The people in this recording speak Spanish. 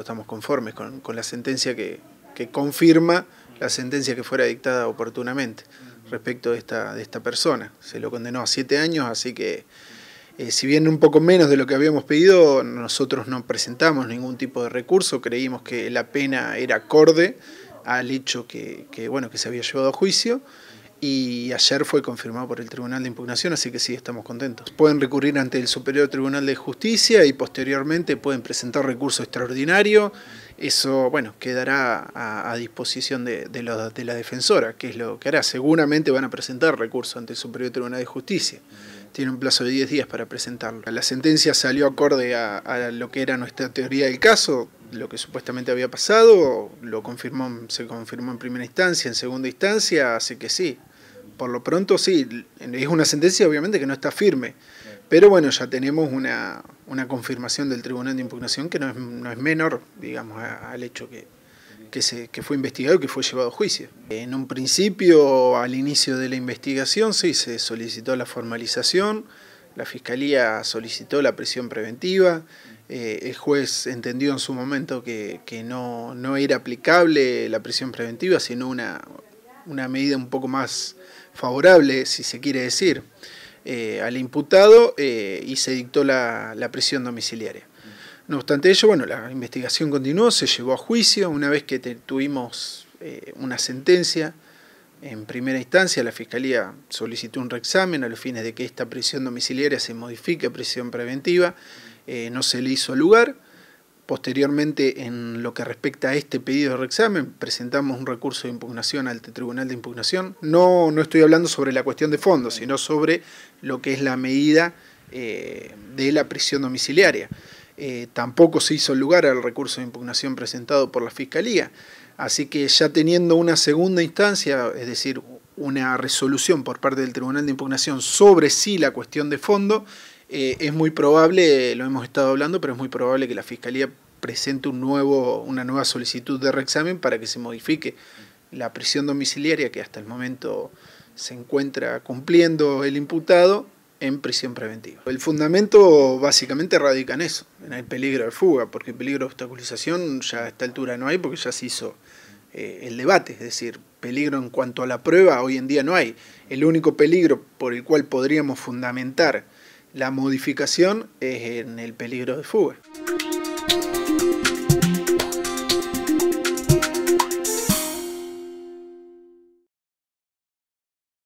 estamos conformes con, la sentencia que, confirma la sentencia que fuera dictada oportunamente respecto de esta, persona. Se lo condenó a siete años, así que eh, si bien un poco menos de lo que habíamos pedido, nosotros no presentamos ningún tipo de recurso, creímos que la pena era acorde al hecho que bueno, que se había llevado a juicio y ayer fue confirmado por el Tribunal de Impugnación, así que sí, estamos contentos. Pueden recurrir ante el Superior Tribunal de Justicia y posteriormente pueden presentar recurso extraordinario. Eso, bueno, quedará a, disposición de, de, de, la defensora, que es lo que hará. Seguramente van a presentar recurso ante el Superior Tribunal de Justicia. Tiene un plazo de 10 días para presentarlo. La sentencia salió acorde a, a lo que era nuestra teoría del caso, lo que supuestamente había pasado, lo confirmó, se confirmó en primera instancia, en segunda instancia, así que sí, por lo pronto sí, es una sentencia obviamente que no está firme, pero bueno, ya tenemos una, confirmación del Tribunal de Impugnación que no es, menor, digamos, al hecho que, se, fue investigado y que fue llevado a juicio. En un principio, al inicio de la investigación, sí, se solicitó la formalización, la Fiscalía solicitó la prisión preventiva, eh, el juez entendió en su momento que, no, no, era aplicable la prisión preventiva, sino una, una medida un poco más favorable, si se quiere decir, eh, al imputado eh, y se dictó la, prisión domiciliaria. No obstante ello, bueno, la investigación continuó, se llevó a juicio, una vez que tuvimos eh, una sentencia, en primera instancia la Fiscalía solicitó un reexamen a los fines de que esta prisión domiciliaria se modifique a prisión preventiva, no se le hizo lugar, Posteriormente, en lo que respecta a este pedido de reexamen, presentamos un recurso de impugnación al Tribunal de Impugnación. No, no estoy hablando sobre la cuestión de fondo, sino sobre lo que es la medida eh, de la prisión domiciliaria. Eh, tampoco se hizo lugar al recurso de impugnación presentado por la Fiscalía. Así que ya teniendo una segunda instancia, es decir, una resolución por parte del Tribunal de Impugnación sobre sí la cuestión de fondo, eh, es muy probable, lo hemos estado hablando, pero es muy probable que la Fiscalía presente un nuevo, una nueva solicitud de reexamen para que se modifique la prisión domiciliaria que hasta el momento se encuentra cumpliendo el imputado en prisión preventiva. El fundamento básicamente radica en eso, en el peligro de fuga, porque el peligro de obstaculización ya a esta altura no hay porque ya se hizo eh, el debate, es decir, peligro en cuanto a la prueba hoy en día no hay. El único peligro por el cual podríamos fundamentar la modificación es en el peligro de fuga.